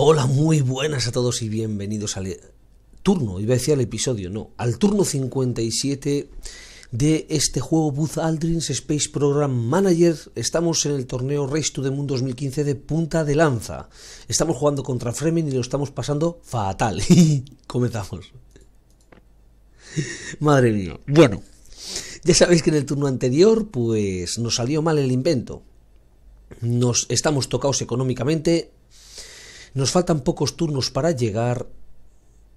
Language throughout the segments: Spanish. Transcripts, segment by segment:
Hola, muy buenas a todos y bienvenidos al turno, iba a decir al episodio, no, al turno 57 de este juego Buzz Aldrin's Space Program Manager. Estamos en el torneo Race to the Moon 2015 de punta de lanza. Estamos jugando contra Fremen y lo estamos pasando fatal. Comenzamos. Madre mía. Bueno, ya sabéis que en el turno anterior, pues nos salió mal el invento. Nos estamos tocados económicamente, nos faltan pocos turnos para llegar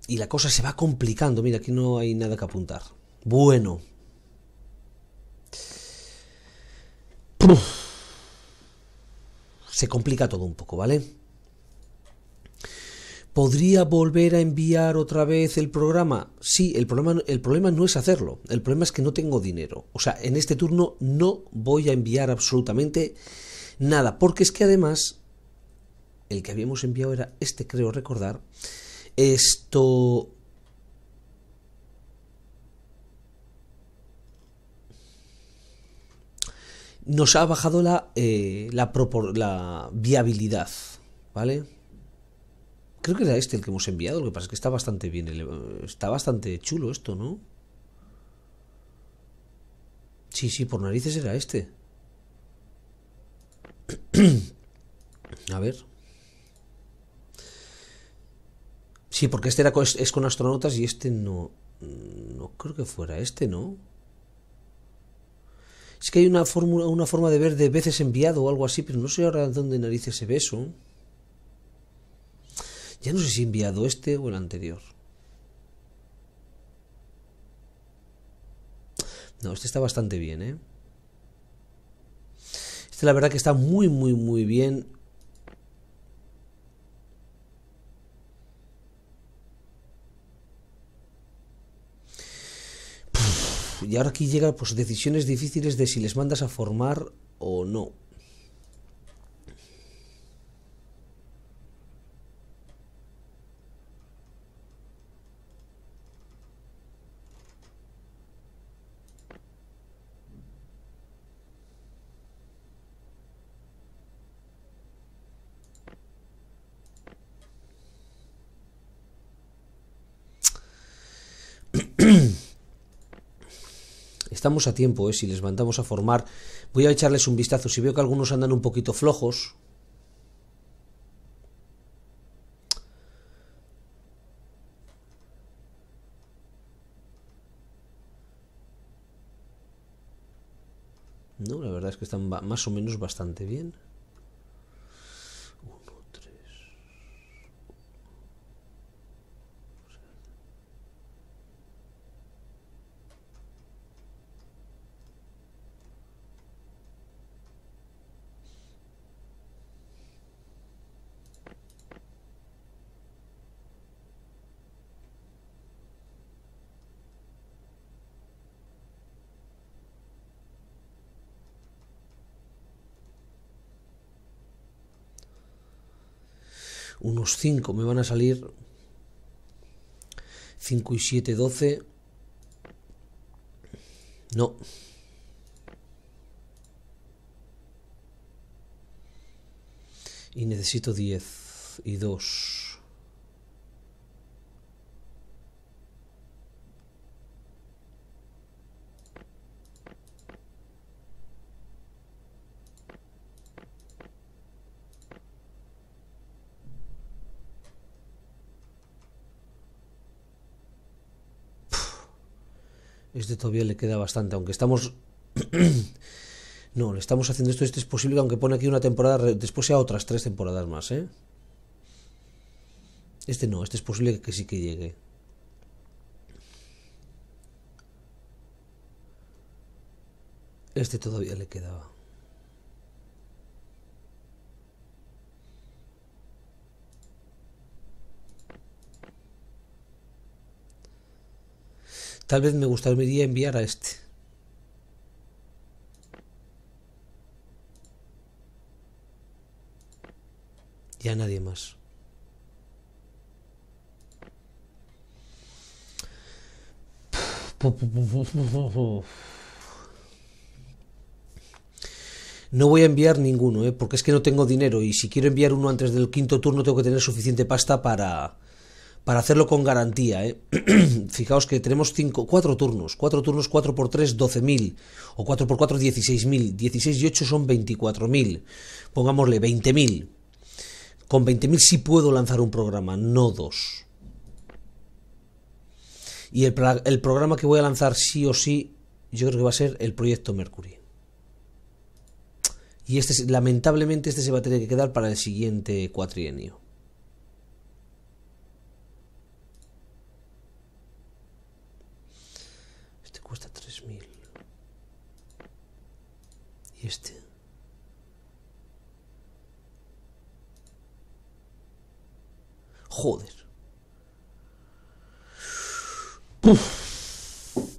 y la cosa se va complicando. Mira, aquí no hay nada que apuntar. Bueno. Se complica todo un poco, ¿vale? ¿Podría volver a enviar otra vez el programa? Sí, el problema, el problema no es hacerlo. El problema es que no tengo dinero. O sea, en este turno no voy a enviar absolutamente nada. Porque es que además el que habíamos enviado era este, creo recordar. Esto... Nos ha bajado eh, la, viabilidad, ¿vale? Creo que era este el que hemos enviado, lo que pasa es que está bastante bien, eh, está bastante chulo esto, ¿no? Sí, sí, por narices era este. A ver. Sí, porque este era es con astronautas y este no. No creo que fuera este, ¿no? Es que hay una, fórmula, una forma de ver de veces enviado o algo así, pero no sé ahora dónde narices ese beso. Ya no sé si he enviado este o el anterior. No, este está bastante bien, ¿eh? Este la verdad que está muy, muy, muy bien. y ahora aquí llega pues decisiones difíciles de si les mandas a formar o no. Estamos a tiempo, ¿eh? si les mandamos a formar. Voy a echarles un vistazo. Si veo que algunos andan un poquito flojos, No, la verdad es que están más o menos bastante bien. 5. Me van a salir 5 y 7, 12. No. Y necesito 10 y 2. Este todavía le queda bastante, aunque estamos... no, le estamos haciendo esto, este es posible, aunque pone aquí una temporada, después sea otras tres temporadas más, ¿eh? Este no, este es posible que sí que llegue. Este todavía le quedaba. Tal vez me gustaría enviar a este. Ya nadie más. No voy a enviar ninguno, ¿eh? porque es que no tengo dinero y si quiero enviar uno antes del quinto turno tengo que tener suficiente pasta para, para hacerlo con garantía. ¿eh? Fijaos que tenemos cinco, cuatro turnos, cuatro turnos, 4 por 3, 12.000, o 4 x 4, 16.000, 16 y 8 son 24.000, pongámosle 20.000. Con 20.000 sí puedo lanzar un programa, no dos. Y el, el programa que voy a lanzar sí o sí, yo creo que va a ser el proyecto Mercury. Y este, lamentablemente este se va a tener que quedar para el siguiente cuatrienio. Este. Joder.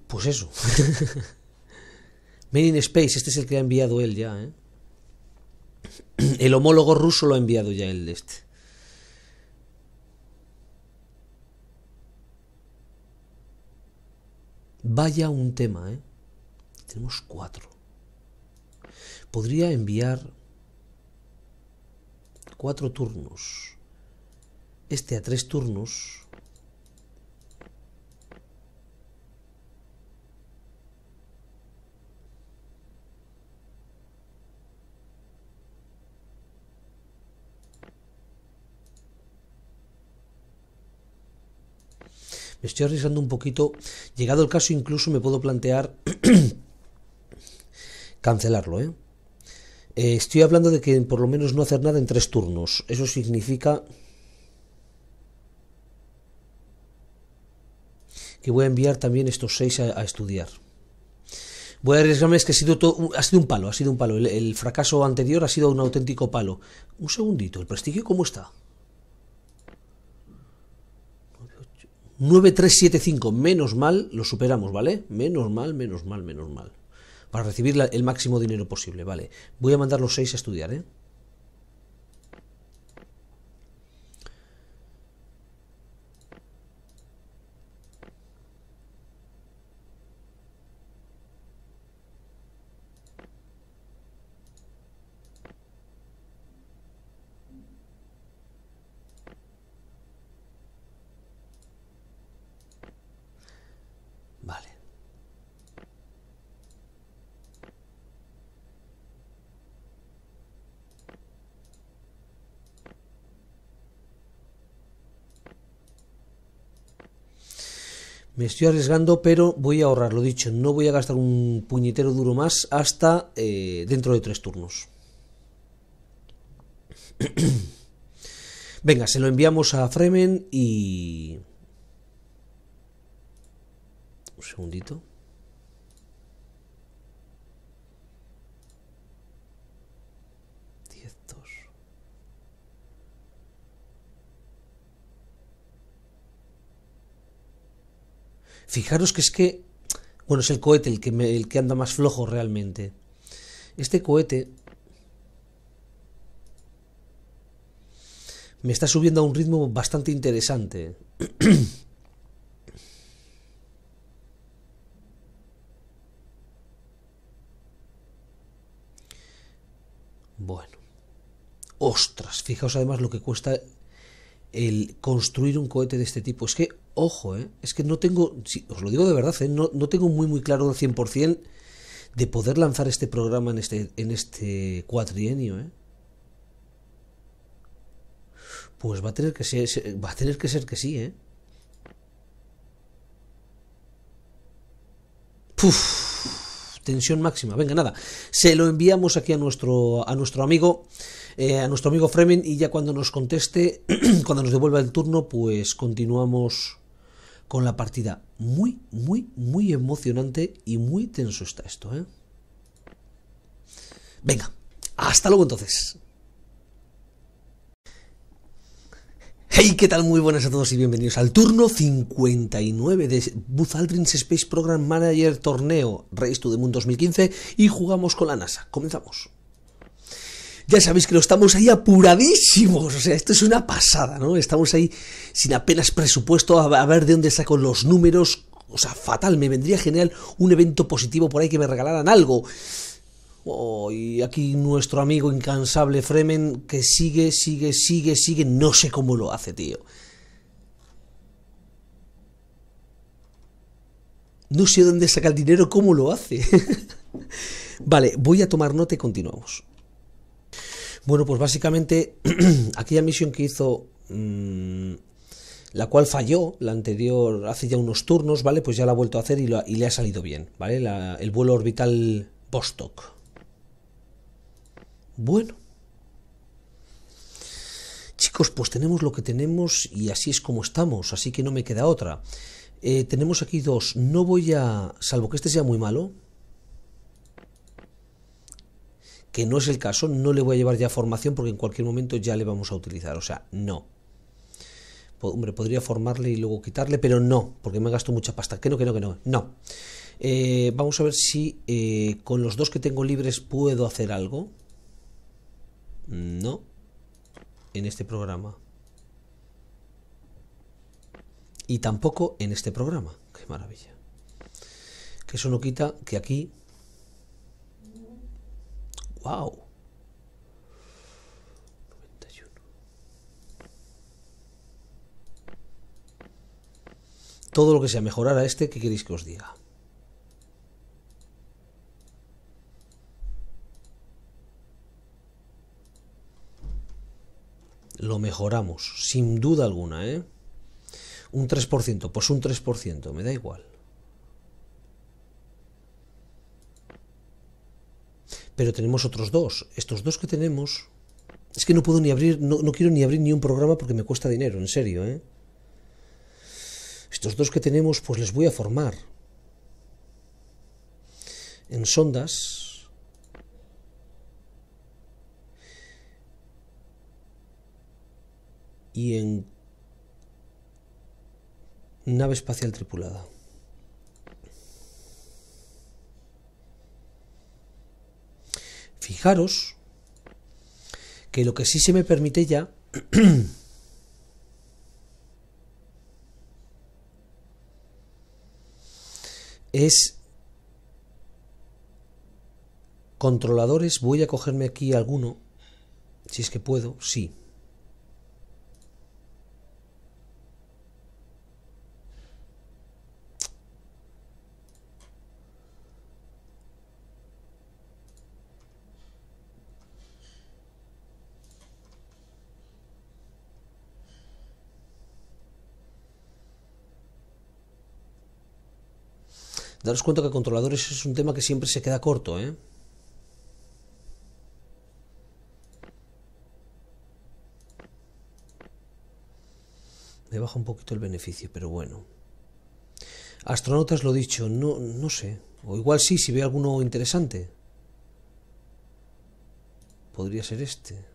Pues eso. Made in Space, este es el que ha enviado él ya. ¿eh? El homólogo ruso lo ha enviado ya de este. Vaya un tema, ¿eh? Tenemos cuatro podría enviar cuatro turnos. Este a tres turnos. me estoy arriesgando un poquito. Llegado el caso, incluso me puedo plantear cancelarlo, ¿eh? Eh, estoy hablando de que por lo menos no hacer nada en tres turnos. Eso significa que voy a enviar también estos seis a, estudiar. Voy a arriesgarme, es que ha sido, uh, ha sido un palo, ha sido un palo. El, fracaso anterior ha sido un auténtico palo. Un segundito, ¿el prestigio cómo está? 9375, menos mal, lo superamos, ¿vale? Menos mal, menos mal, menos mal para recibir el máximo dinero posible. Vale, voy a mandar los seis a estudiar, ¿eh? me estoy arriesgando, pero voy a ahorrar, lo dicho, no voy a gastar un puñetero duro más hasta eh, dentro de tres turnos. Venga, se lo enviamos a Fremen y... Un segundito. Fijaros que es que, bueno, es el cohete el que, el que anda más flojo realmente. Este cohete me está subiendo a un ritmo bastante interesante. bueno. Ostras, fijaos además lo que cuesta el construir un cohete de este tipo. Es que ojo, eh, es que no tengo, os lo digo de verdad, eh, no, tengo muy muy claro al 100% de poder lanzar este programa en este, en este cuatrienio. Eh. Pues va a tener que ser, va a tener que ser que sí, tensión máxima. Venga, nada. Se lo enviamos aquí a nuestro, a nuestro amigo. a nuestro amigo Fremen y ya cuando nos conteste, cuando nos devuelva el turno, pues continuamos con la partida. Muy, muy, muy emocionante y muy tenso está esto, ¿eh? Venga, hasta luego entonces. Hey, ¿qué tal? Muy buenas a todos y bienvenidos al turno 59 de Buzz Aldrin Space Program Manager Torneo Race to the Moon 2015 y jugamos con la NASA. Comenzamos. Ya sabéis que lo estamos ahí apuradísimos, o sea, esto es una pasada, ¿no? Estamos ahí sin apenas presupuesto a, ver de dónde saco los números, o sea, fatal, me vendría genial un evento positivo por ahí que me regalaran algo. y aquí nuestro amigo incansable Fremen que sigue, sigue, sigue, sigue, no sé cómo lo hace, tío. No sé dónde saca el dinero, cómo lo hace. vale, voy a tomar nota y continuamos. Bueno, pues básicamente aquella misión que hizo, mm, la cual falló, la anterior hace ya unos turnos, ¿vale? Pues ya la ha vuelto a hacer y, le ha salido bien, ¿vale? el vuelo orbital Vostok. Bueno. Chicos, pues tenemos lo que tenemos y así es como estamos, así que no me queda otra. Eh, tenemos aquí dos. No voy a. Salvo que este sea muy malo. que no es el caso, no le voy a llevar ya formación porque en cualquier momento ya le vamos a utilizar. O sea, no. Hombre, podría formarle y luego quitarle, pero no, porque me gasto mucha pasta. Que no, que no, que no. No. Eh, vamos a ver si eh, con los dos que tengo libres puedo hacer algo. No. En este programa. Y tampoco en este programa. Qué maravilla. Que eso no quita que aquí wow. Todo lo que sea mejorar a este, ¿qué queréis que os diga? Lo mejoramos, sin duda alguna, ¿eh? Un 3%, pues un 3%, me da igual. pero tenemos otros dos. Estos dos que tenemos... Es que no puedo ni abrir, no, quiero ni abrir ni un programa porque me cuesta dinero, en serio, ¿eh? Estos dos que tenemos, pues les voy a formar. En sondas. Y en nave espacial tripulada. Fijaros que lo que sí se me permite ya es controladores. Voy a cogerme aquí alguno, si es que puedo, sí. Daros cuenta que controladores es un tema que siempre se queda corto, ¿eh? Me baja un poquito el beneficio, pero bueno. Astronautas, lo dicho, no, no sé. O igual sí, si veo alguno interesante. Podría ser este.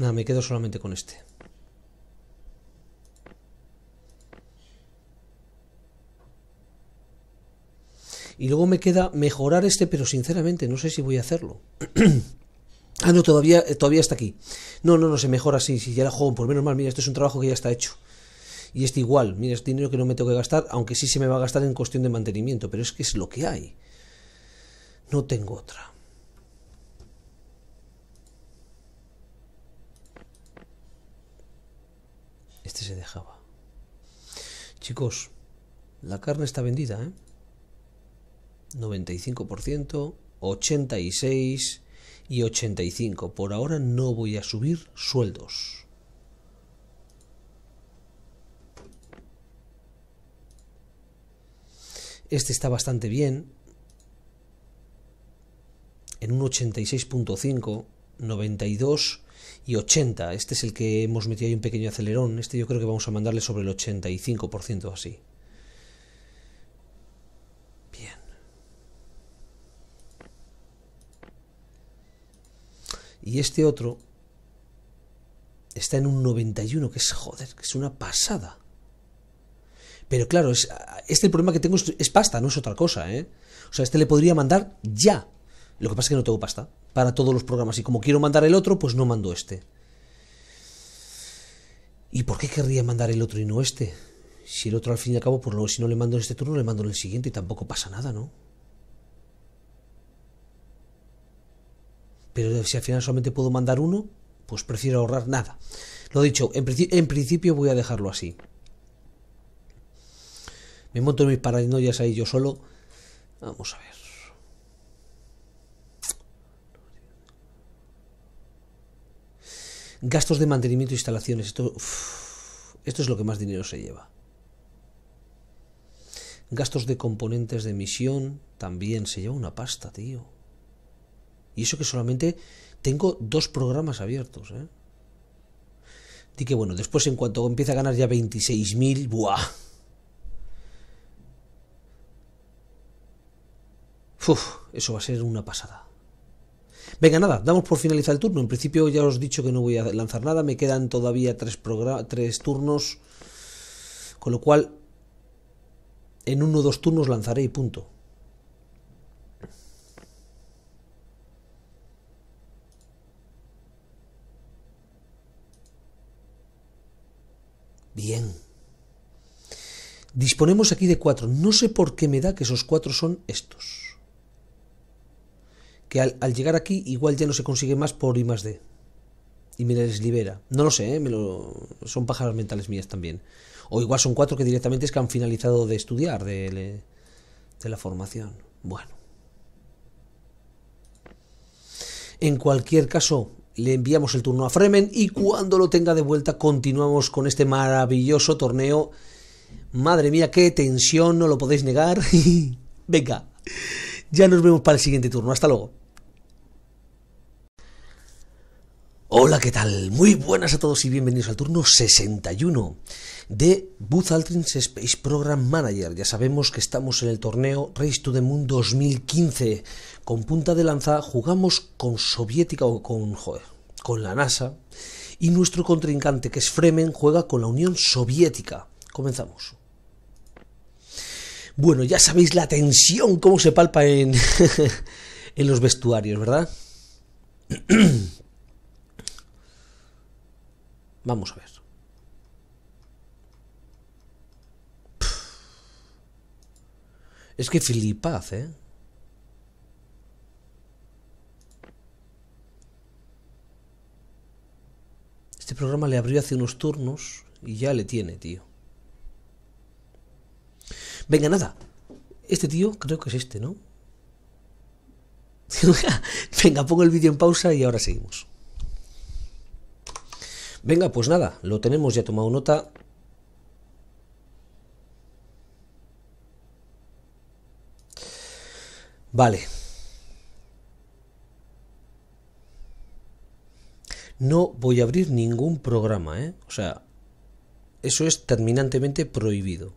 Nada, me quedo solamente con este. Y luego me queda mejorar este, pero sinceramente no sé si voy a hacerlo. ah, no, todavía, eh, todavía está aquí. No, no, no, se mejora así, si ya la juego. Por menos mal, mira, esto es un trabajo que ya está hecho. Y este igual, mira, es dinero que no me tengo que gastar, aunque sí se me va a gastar en cuestión de mantenimiento, pero es que es lo que hay. No tengo otra. Este se dejaba. Chicos, la carne está vendida, ¿eh? 95%, 86% y 85%. Por ahora no voy a subir sueldos. Este está bastante bien. En un 86.5, 92 y 80. Este es el que hemos metido ahí un pequeño acelerón. Este yo creo que vamos a mandarle sobre el 85% así. Bien. Y este otro está en un 91, que es joder, que es una pasada. Pero claro, es, este el problema que tengo es, es pasta, no es otra cosa, ¿eh? O sea, este le podría mandar ya. Lo que pasa es que no tengo pasta para todos los programas. Y como quiero mandar el otro, pues no mando este. ¿Y por qué querría mandar el otro y no este? Si el otro al fin y al cabo, por lo, si no le mando en este turno, le mando en el siguiente y tampoco pasa nada, ¿no? Pero si al final solamente puedo mandar uno, pues prefiero ahorrar nada. Lo dicho, en, principio voy a dejarlo así. Me monto en mis paranoias ahí yo solo. Vamos a ver. Gastos de mantenimiento e instalaciones. Esto, esto es lo que más dinero se lleva. Gastos de componentes de emisión. También se lleva una pasta, tío. Y eso que solamente tengo dos programas abiertos. ¿eh? Y que bueno, después en cuanto empiece a ganar ya 26.000, ¡buah! eso va a ser una pasada. Venga, nada, damos por finalizado el turno. En principio ya os he dicho que no voy a lanzar nada. Me quedan todavía tres, tres turnos. Con lo cual, en uno o dos turnos lanzaré y punto. Bien. Disponemos aquí de cuatro. No sé por qué me da que esos cuatro son estos que al, llegar aquí igual ya no se consigue más por I más D. Y me les libera. No lo sé, ¿eh? me lo... son pájaros mentales mías también. O igual son cuatro que directamente es que han finalizado de estudiar, de, de la formación. Bueno. En cualquier caso, le enviamos el turno a Fremen y cuando lo tenga de vuelta continuamos con este maravilloso torneo. Madre mía, qué tensión, no lo podéis negar. Venga, ya nos vemos para el siguiente turno. Hasta luego. Hola, ¿qué tal? Muy buenas a todos y bienvenidos al turno 61 de Booth Altrins Space Program Manager. Ya sabemos que estamos en el torneo Race to the Moon 2015. Con punta de lanza jugamos con Soviética o con, con la NASA y nuestro contrincante que es Fremen juega con la Unión Soviética. Comenzamos. Bueno, ya sabéis la tensión, cómo se palpa en, en los vestuarios, ¿verdad? Vamos a ver. Es que filipaz ¿eh? Este programa le abrió hace unos turnos y ya le tiene, tío. Venga, nada. Este tío creo que es este, ¿no? Venga, pongo el vídeo en pausa y ahora seguimos. Venga, pues nada, lo tenemos ya tomado nota. Vale. No voy a abrir ningún programa, ¿eh? O sea, eso es terminantemente prohibido.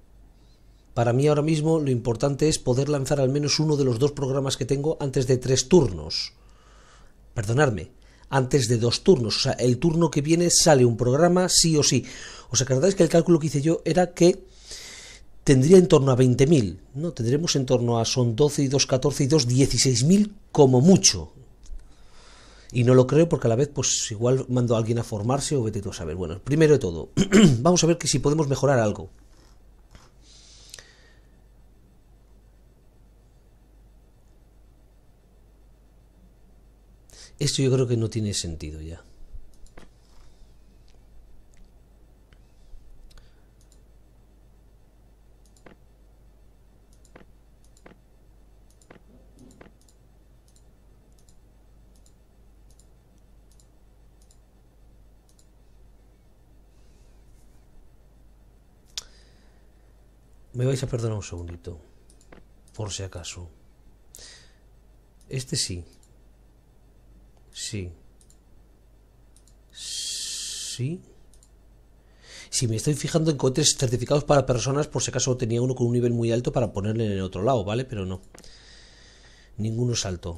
Para mí ahora mismo lo importante es poder lanzar al menos uno de los dos programas que tengo antes de tres turnos. Perdonadme, antes de dos turnos. O sea, el turno que viene sale un programa sí o sí. ¿Os acordáis que el cálculo que hice yo era que tendría en torno a 20.000, ¿no? Tendremos en torno a, son 12 y 2, 14 y 2, 16.000 como mucho. Y no lo creo porque a la vez, pues igual mando a alguien a formarse o vete tú a saber. Bueno, primero de todo, vamos a ver que si podemos mejorar algo. Esto yo creo que no tiene sentido ya. Me vais a perdonar un segundito, por si acaso. Este sí, Sí. Sí. Si me estoy fijando en cohetes certificados para personas, por si acaso tenía uno con un nivel muy alto para ponerle en el otro lado, ¿vale? Pero no. Ninguno salto.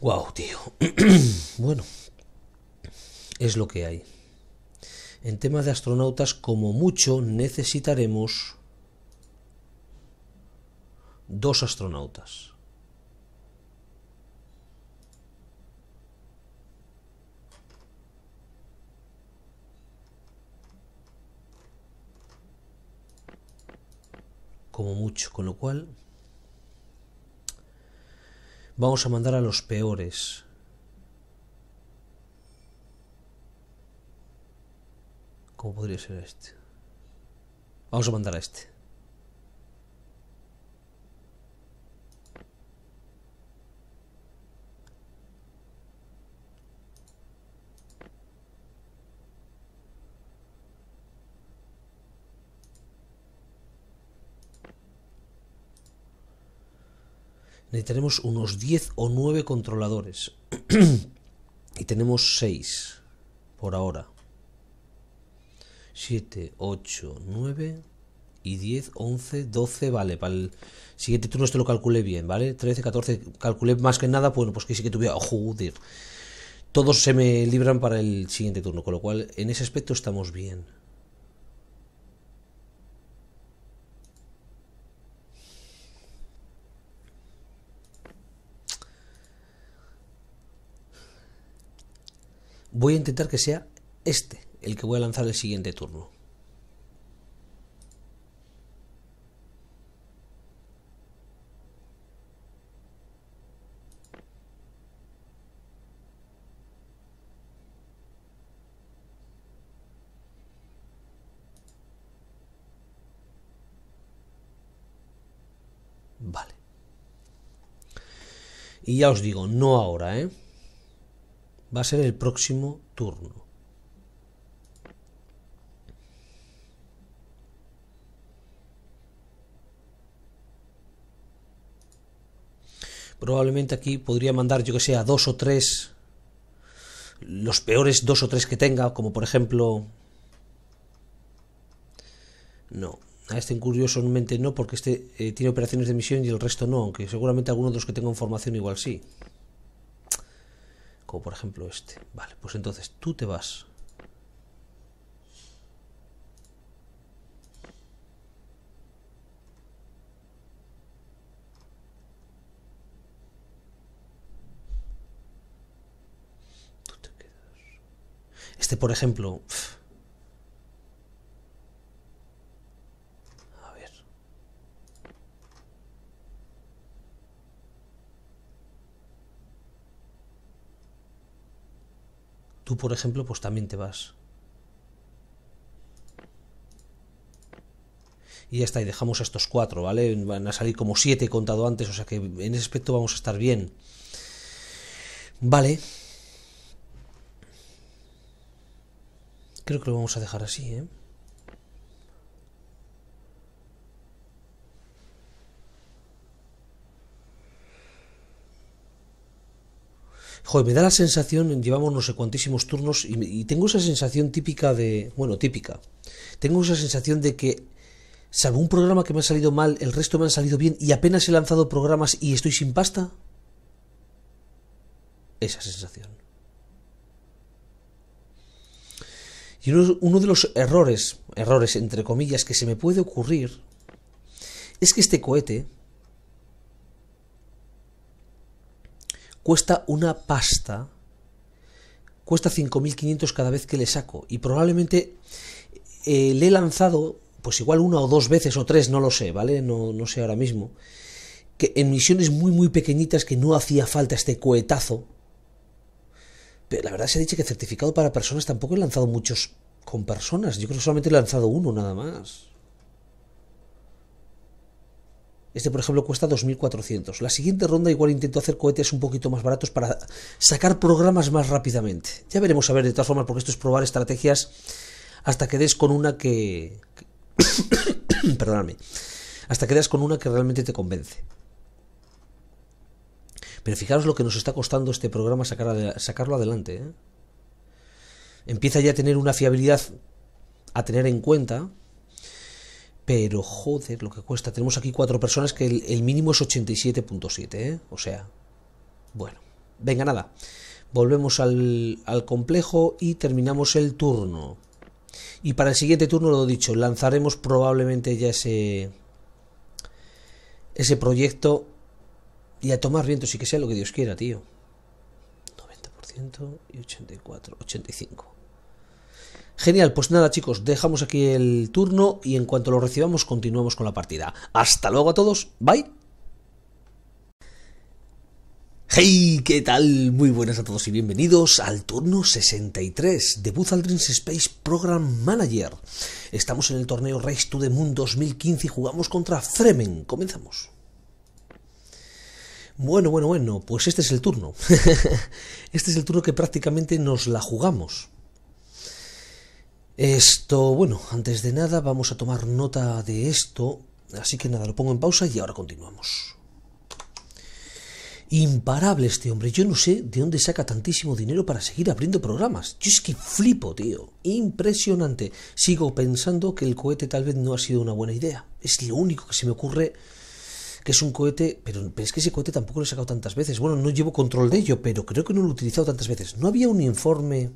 Wow, tío. bueno, es lo que hay. En tema de astronautas, como mucho, necesitaremos dos astronautas. Como mucho, con lo cual vamos a mandar a los peores. ¿Cómo podría ser este? Vamos a mandar a este. necesitaremos unos 10 o 9 controladores. y tenemos 6 por ahora. 7, 8, 9 y 10, 11, 12, vale, para el siguiente turno esto lo calculé bien, ¿vale? 13, 14, calculé más que nada, bueno, pues que sí que tuviera, oh, joder, todos se me libran para el siguiente turno, con lo cual en ese aspecto estamos bien. voy a intentar que sea este el que voy a lanzar el siguiente turno. Vale. Y ya os digo, no ahora, ¿eh? va a ser el próximo turno. Probablemente aquí podría mandar, yo que sé, a dos o tres, los peores dos o tres que tenga, como por ejemplo... No, a este curiosamente no, porque este eh, tiene operaciones de misión y el resto no, aunque seguramente algunos de los que tengan formación igual sí como por ejemplo este. Vale, pues entonces tú te vas tú te quedas Este, por ejemplo, Tú, por ejemplo, pues también te vas. Y ya está, y dejamos a estos cuatro, ¿vale? Van a salir como siete he contado antes, o sea que en ese aspecto vamos a estar bien. Vale. Creo que lo vamos a dejar así, ¿eh? Joder, me da la sensación, llevamos no sé cuantísimos turnos y, tengo esa sensación típica de, bueno, típica, tengo esa sensación de que, salvo un programa que me ha salido mal, el resto me han salido bien y apenas he lanzado programas y estoy sin pasta. Esa sensación. Y uno de los errores, errores entre comillas, que se me puede ocurrir es que este cohete, cuesta una pasta, cuesta 5.500 cada vez que le saco y probablemente eh, le he lanzado pues igual una o dos veces o tres, no lo sé, ¿vale? No, no sé ahora mismo, que en misiones muy muy pequeñitas que no hacía falta este cohetazo. Pero la verdad se ha dicho que certificado para personas tampoco he lanzado muchos con personas, yo creo que solamente he lanzado uno nada más. Este, por ejemplo, cuesta 2.400. La siguiente ronda igual intento hacer cohetes un poquito más baratos para sacar programas más rápidamente. Ya veremos, a ver, de todas formas, porque esto es probar estrategias hasta que des con una que... Perdóname. Hasta que des con una que realmente te convence. Pero fijaros lo que nos está costando este programa sacarlo adelante. ¿eh? Empieza ya a tener una fiabilidad a tener en cuenta. Pero joder, lo que cuesta. Tenemos aquí cuatro personas que el, mínimo es 87.7, ¿eh? O sea, bueno. Venga, nada. Volvemos al, al complejo y terminamos el turno. Y para el siguiente turno, lo dicho, lanzaremos probablemente ya ese, ese proyecto y a tomar viento, sí que sea lo que Dios quiera, tío. 90% y 84, 85. Genial, pues nada chicos, dejamos aquí el turno y en cuanto lo recibamos continuamos con la partida. Hasta luego a todos, bye. ¡Hey! ¿Qué tal? Muy buenas a todos y bienvenidos al turno 63 de Buzz Aldrin Space Program Manager. Estamos en el torneo Race to the Moon 2015 y jugamos contra Fremen. Comenzamos. Bueno, bueno, bueno, pues este es el turno. este es el turno que prácticamente nos la jugamos. Esto, bueno, antes de nada vamos a tomar nota de esto, así que nada, lo pongo en pausa y ahora continuamos. Imparable este hombre, yo no sé de dónde saca tantísimo dinero para seguir abriendo programas. Yo es que flipo, tío. Impresionante. Sigo pensando que el cohete tal vez no ha sido una buena idea. Es lo único que se me ocurre que es un cohete, pero, es que ese cohete tampoco lo he sacado tantas veces. Bueno, no llevo control de ello, pero creo que no lo he utilizado tantas veces. ¿No había un informe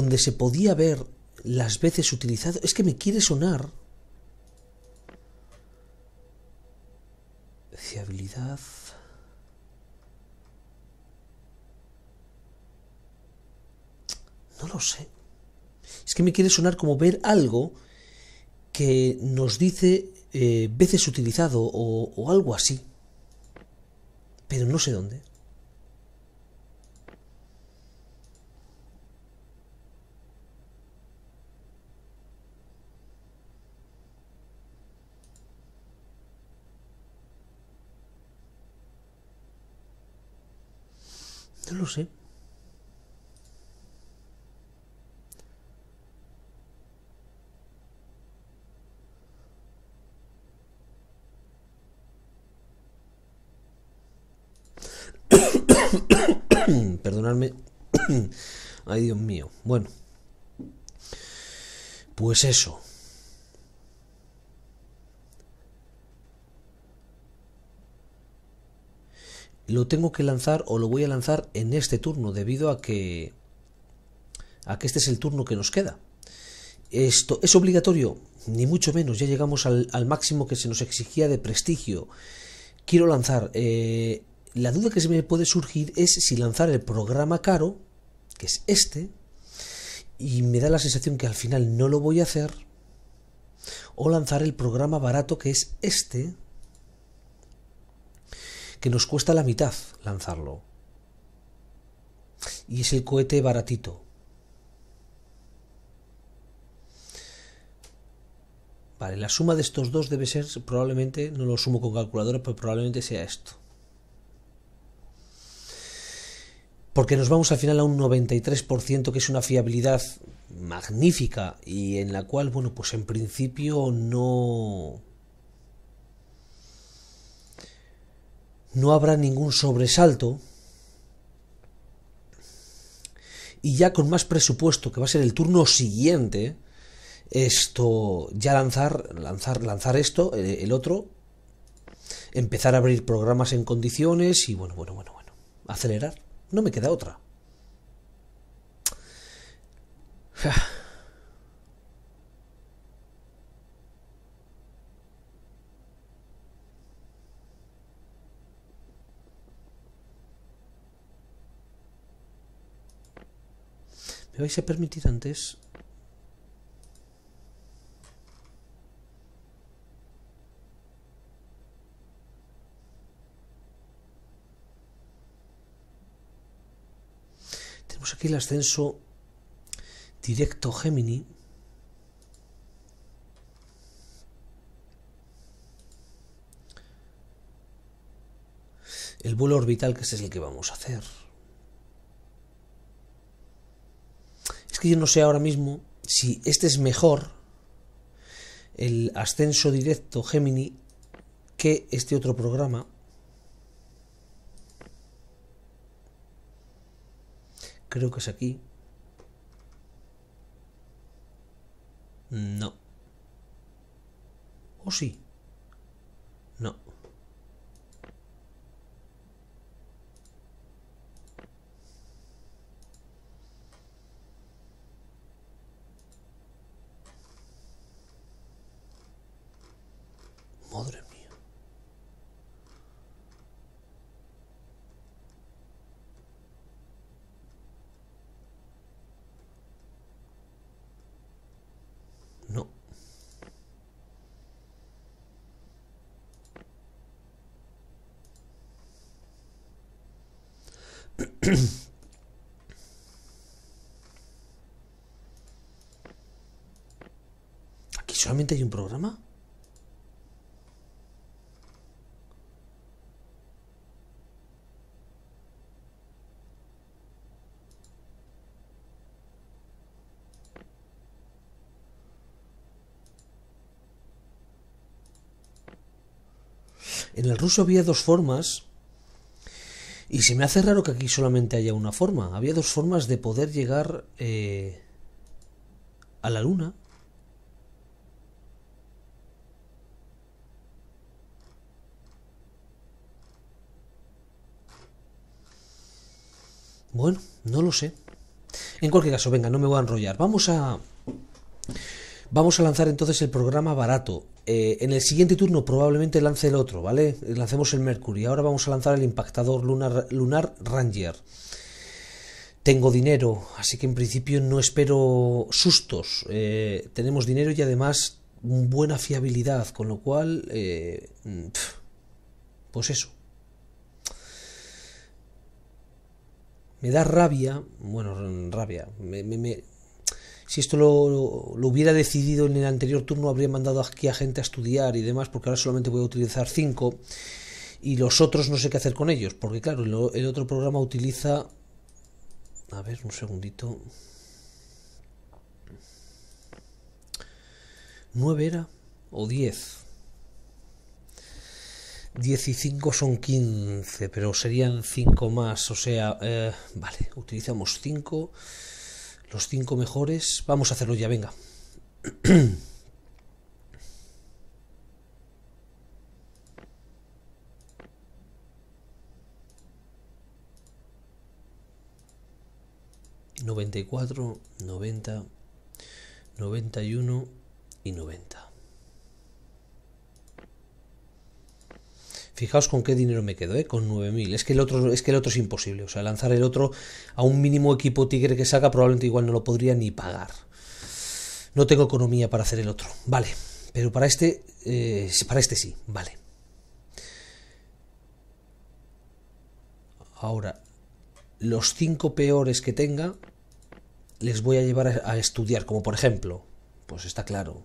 donde se podía ver las veces utilizado. Es que me quiere sonar. Fiabilidad. No lo sé. Es que me quiere sonar como ver algo que nos dice eh, veces utilizado o, o algo así. Pero no sé dónde. No lo sé. Perdonadme. Ay, Dios mío. Bueno. Pues eso. lo tengo que lanzar o lo voy a lanzar en este turno debido a que a que este es el turno que nos queda. Esto es obligatorio, ni mucho menos, ya llegamos al, máximo que se nos exigía de prestigio. Quiero lanzar, eh, la duda que se me puede surgir es si lanzar el programa caro, que es este, y me da la sensación que al final no lo voy a hacer, o lanzar el programa barato, que es este, que nos cuesta la mitad lanzarlo. Y es el cohete baratito. Vale, la suma de estos dos debe ser probablemente, no lo sumo con calculadora, pero probablemente sea esto. Porque nos vamos al final a un 93%, que es una fiabilidad magnífica y en la cual, bueno, pues en principio no no habrá ningún sobresalto y ya con más presupuesto, que va a ser el turno siguiente, esto ya lanzar, lanzar, lanzar esto, eh, el otro, empezar a abrir programas en condiciones y bueno, bueno, bueno, bueno, acelerar. No me queda otra. Me vais a permitir antes Tenemos aquí el ascenso directo Gemini. El vuelo orbital, que es el que vamos a hacer. Es que yo no sé ahora mismo si este es mejor, el ascenso directo Gemini, que este otro programa. Creo que es aquí. No. ¿O sí? No. ¿Aquí solamente hay un programa? En el ruso había dos formas y se me hace raro que aquí solamente haya una forma. Había dos formas de poder llegar eh, a la luna. Bueno, no lo sé. En cualquier caso, venga, no me voy a enrollar. Vamos a... Vamos a lanzar entonces el programa barato. Eh, en el siguiente turno probablemente lance el otro, ¿vale? Lancemos el Mercury. Ahora vamos a lanzar el impactador Lunar, Lunar Ranger. Tengo dinero, así que en principio no espero sustos. Eh, tenemos dinero y además buena fiabilidad, con lo cual, eh, mm, pues eso. Me da rabia, bueno, rabia, me, si esto lo, hubiera decidido en el anterior turno, habría mandado aquí a gente a estudiar y demás, porque ahora solamente voy a utilizar 5 y los otros no sé qué hacer con ellos, porque claro, el, otro programa utiliza... A ver, un segundito. 9 era o 10. 15 y son 15, pero serían 5 más, o sea, eh, vale, utilizamos 5. Cinco los cinco mejores. Vamos a hacerlo ya, venga. Noventa y cuatro, noventa, noventa y uno y noventa. Fijaos con qué dinero me quedo, ¿eh? con 9.000. Es que, el otro, es que el otro es imposible. O sea, lanzar el otro a un mínimo equipo tigre que saca probablemente igual no lo podría ni pagar. No tengo economía para hacer el otro. Vale, pero para este, eh, para este sí, vale. Ahora, los cinco peores que tenga les voy a llevar a estudiar, como por ejemplo, pues está claro,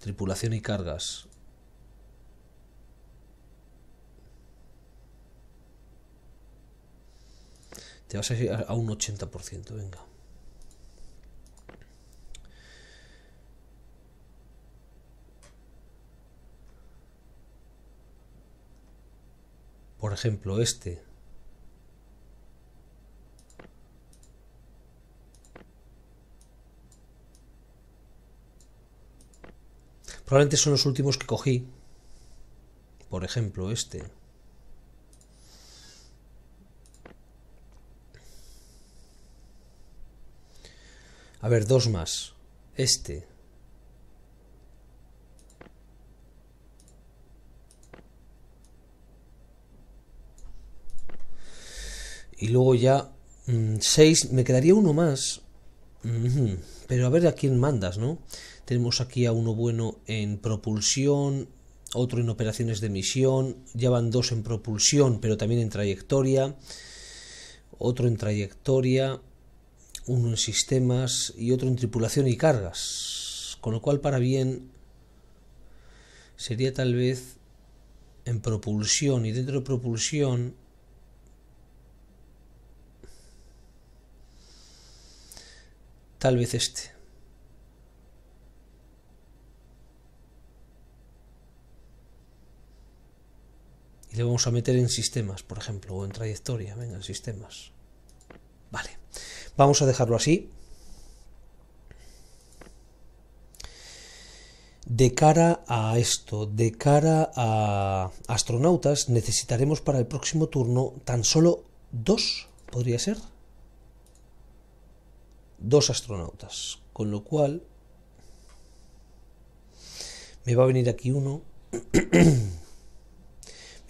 tripulación y cargas, Te vas a ir a un 80%, venga. Por ejemplo, este. Probablemente son los últimos que cogí. Por ejemplo, este. ver, dos más. Este. Y luego ya... Mm, seis. Me quedaría uno más. Pero a ver a quién mandas, ¿no? Tenemos aquí a uno bueno en propulsión, otro en operaciones de misión, ya van dos en propulsión, pero también en trayectoria, otro en trayectoria, uno en sistemas y otro en tripulación y cargas, con lo cual para bien sería tal vez en propulsión y dentro de propulsión tal vez este. Y le vamos a meter en sistemas, por ejemplo, o en trayectoria, venga, en sistemas. Vamos a dejarlo así. De cara a esto, de cara a astronautas, necesitaremos para el próximo turno tan solo dos, podría ser. Dos astronautas. Con lo cual, me va a venir aquí uno.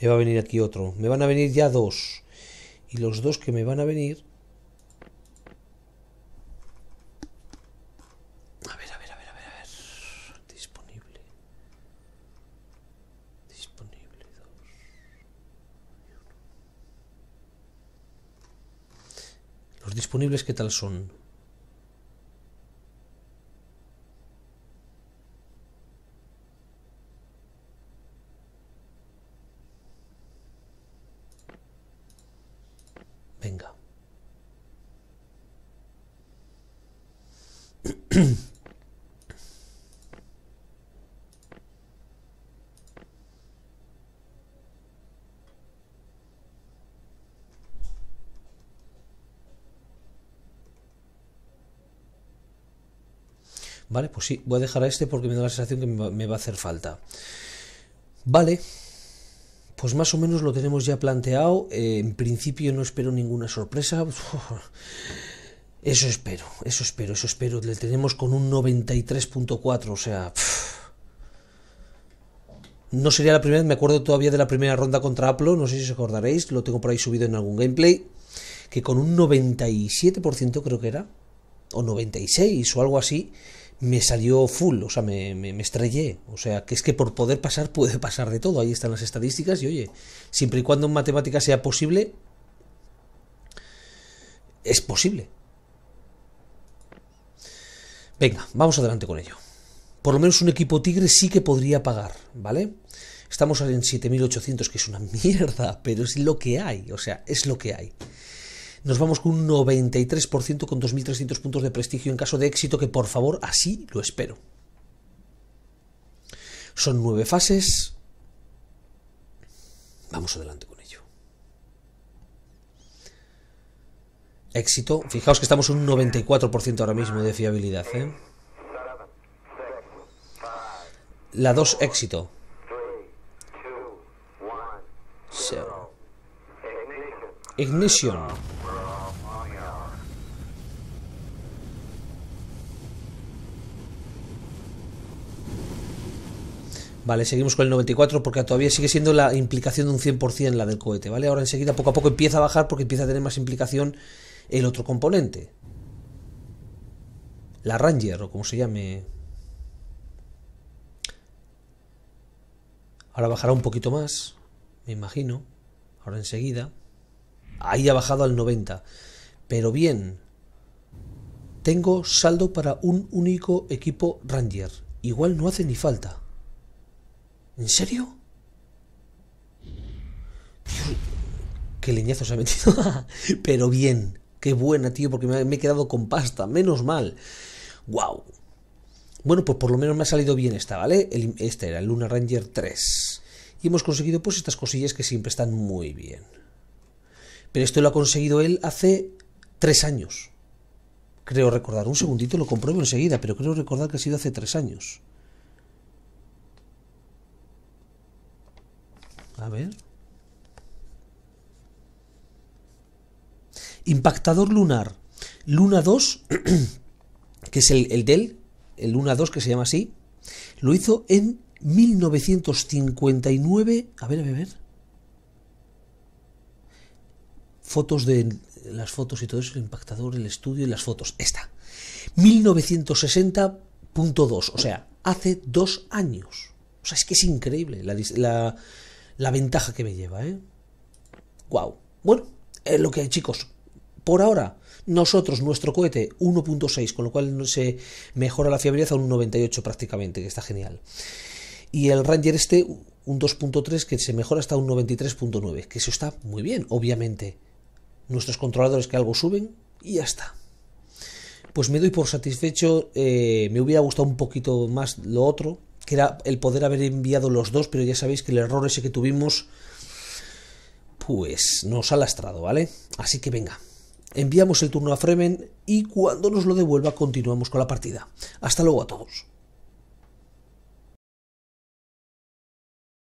me va a venir aquí otro. Me van a venir ya dos. Y los dos que me van a venir disponibles que tal són. Pues sí, voy a dejar a este porque me da la sensación que me va a hacer falta. Vale, pues más o menos lo tenemos ya planteado. Eh, en principio no espero ninguna sorpresa. Eso espero, eso espero, eso espero. Le tenemos con un 93.4, o sea... No sería la primera, me acuerdo todavía de la primera ronda contra Aplo. no sé si os acordaréis, lo tengo por ahí subido en algún gameplay, que con un 97% creo que era, o 96 o algo así, me salió full, o sea, me, me, estrellé. O sea, que es que por poder pasar puede pasar de todo. Ahí están las estadísticas y oye, siempre y cuando en matemática sea posible, es posible. Venga, vamos adelante con ello. Por lo menos un equipo tigre sí que podría pagar, ¿vale? Estamos en 7.800, que es una mierda, pero es lo que hay, o sea, es lo que hay. Nos vamos con un 93% con 2.300 puntos de prestigio en caso de éxito, que por favor, así lo espero. Son nueve fases. Vamos adelante con ello. Éxito. Fijaos que estamos en un 94% ahora mismo de fiabilidad. ¿eh? La 2, éxito. Ignition. Vale, seguimos con el 94 porque todavía sigue siendo la implicación de un 100% la del cohete, ¿vale? Ahora enseguida poco a poco empieza a bajar porque empieza a tener más implicación el otro componente. La Ranger o como se llame. Ahora bajará un poquito más, me imagino. Ahora enseguida. Ahí ha bajado al 90. Pero bien. Tengo saldo para un único equipo Ranger. Igual no hace ni falta. ¿En serio? qué leñazo se ha metido. Pero bien. Qué buena, tío, porque me he quedado con pasta. Menos mal. Wow. Bueno, pues por lo menos me ha salido bien esta, ¿vale? esta era el Luna Ranger 3. Y hemos conseguido pues estas cosillas que siempre están muy bien. Pero esto lo ha conseguido él hace tres años. Creo recordar. Un segundito lo compruebo enseguida, pero creo recordar que ha sido hace tres años. A ver. Impactador lunar. Luna 2, que es el, el DEL, el Luna 2 que se llama así, lo hizo en 1959. A ver, a ver, a ver. Fotos de las fotos y todo eso, el impactador, el estudio y las fotos. Esta. 1960.2, o sea, hace dos años. O sea, es que es increíble la, la ventaja que me lleva, ¿eh? ¡Guau! Bueno, es lo que hay, chicos. Por ahora, nosotros, nuestro cohete 1.6, con lo cual se mejora la fiabilidad a un 98 prácticamente, que está genial. Y el Ranger este, un 2.3, que se mejora hasta un 93.9, que eso está muy bien, obviamente. Nuestros controladores que algo suben y ya está. Pues me doy por satisfecho, eh, me hubiera gustado un poquito más lo otro, que era el poder haber enviado los dos, pero ya sabéis que el error ese que tuvimos, pues nos ha lastrado, ¿vale? Así que venga, enviamos el turno a Fremen y cuando nos lo devuelva continuamos con la partida. Hasta luego a todos.